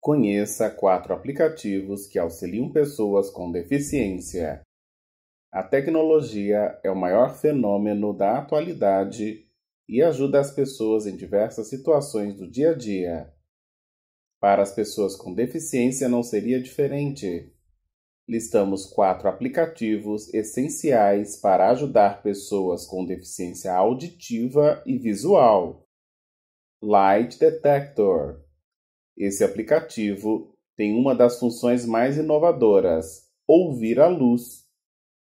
Conheça quatro aplicativos que auxiliam pessoas com deficiência. A tecnologia é o maior fenômeno da atualidade e ajuda as pessoas em diversas situações do dia a dia. Para as pessoas com deficiência não seria diferente listamos quatro aplicativos essenciais para ajudar pessoas com deficiência auditiva e visual. Light Detector. Esse aplicativo tem uma das funções mais inovadoras: ouvir a luz.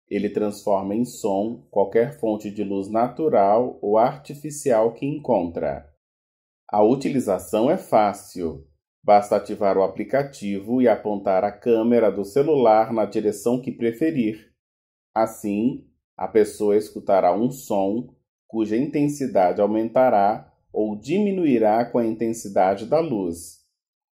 Ele transforma em som qualquer fonte de luz natural ou artificial que encontra. A utilização é fácil. Basta ativar o aplicativo e apontar a câmera do celular na direção que preferir. Assim, a pessoa escutará um som cuja intensidade aumentará ou diminuirá com a intensidade da luz.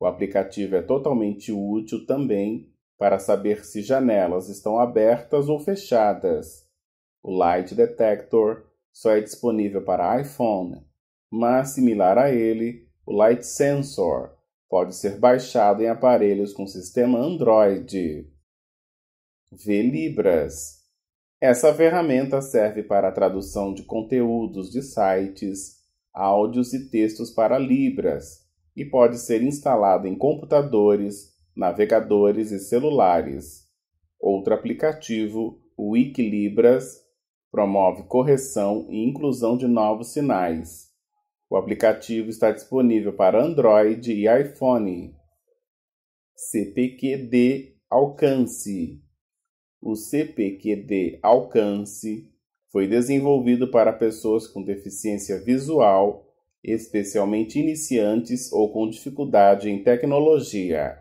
O aplicativo é totalmente útil também para saber se janelas estão abertas ou fechadas. O Light Detector só é disponível para iPhone, mas similar a ele, o Light Sensor Pode ser baixado em aparelhos com sistema Android. VLibras. Essa ferramenta serve para a tradução de conteúdos de sites, áudios e textos para Libras e pode ser instalada em computadores, navegadores e celulares. Outro aplicativo, Wikilibras, promove correção e inclusão de novos sinais. O aplicativo está disponível para Android e iPhone. CPQD Alcance. O CPQD Alcance foi desenvolvido para pessoas com deficiência visual, especialmente iniciantes ou com dificuldade em tecnologia.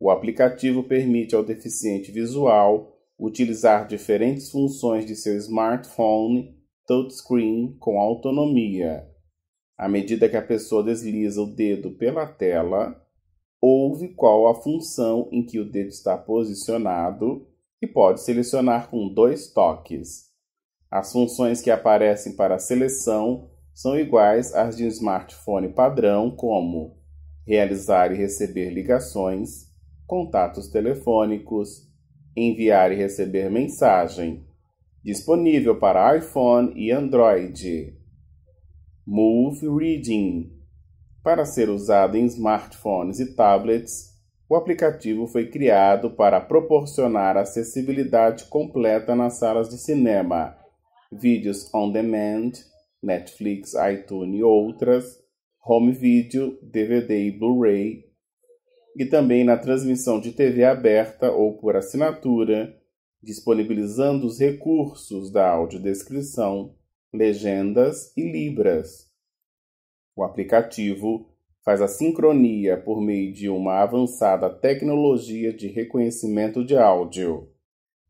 O aplicativo permite ao deficiente visual utilizar diferentes funções de seu smartphone touchscreen com autonomia à medida que a pessoa desliza o dedo pela tela, ouve qual a função em que o dedo está posicionado e pode selecionar com dois toques. As funções que aparecem para a seleção são iguais às de um smartphone padrão, como realizar e receber ligações, contatos telefônicos, enviar e receber mensagem. Disponível para iPhone e Android. Move Reading. Para ser usado em smartphones e tablets, o aplicativo foi criado para proporcionar acessibilidade completa nas salas de cinema, vídeos on demand, Netflix, iTunes e outras, home video, DVD e Blu-ray, e também na transmissão de TV aberta ou por assinatura, disponibilizando os recursos da audiodescrição legendas e libras. O aplicativo faz a sincronia por meio de uma avançada tecnologia de reconhecimento de áudio.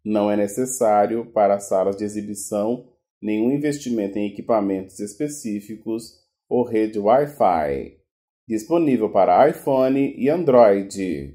Não é necessário para salas de exibição nenhum investimento em equipamentos específicos ou rede Wi-Fi. Disponível para iPhone e Android.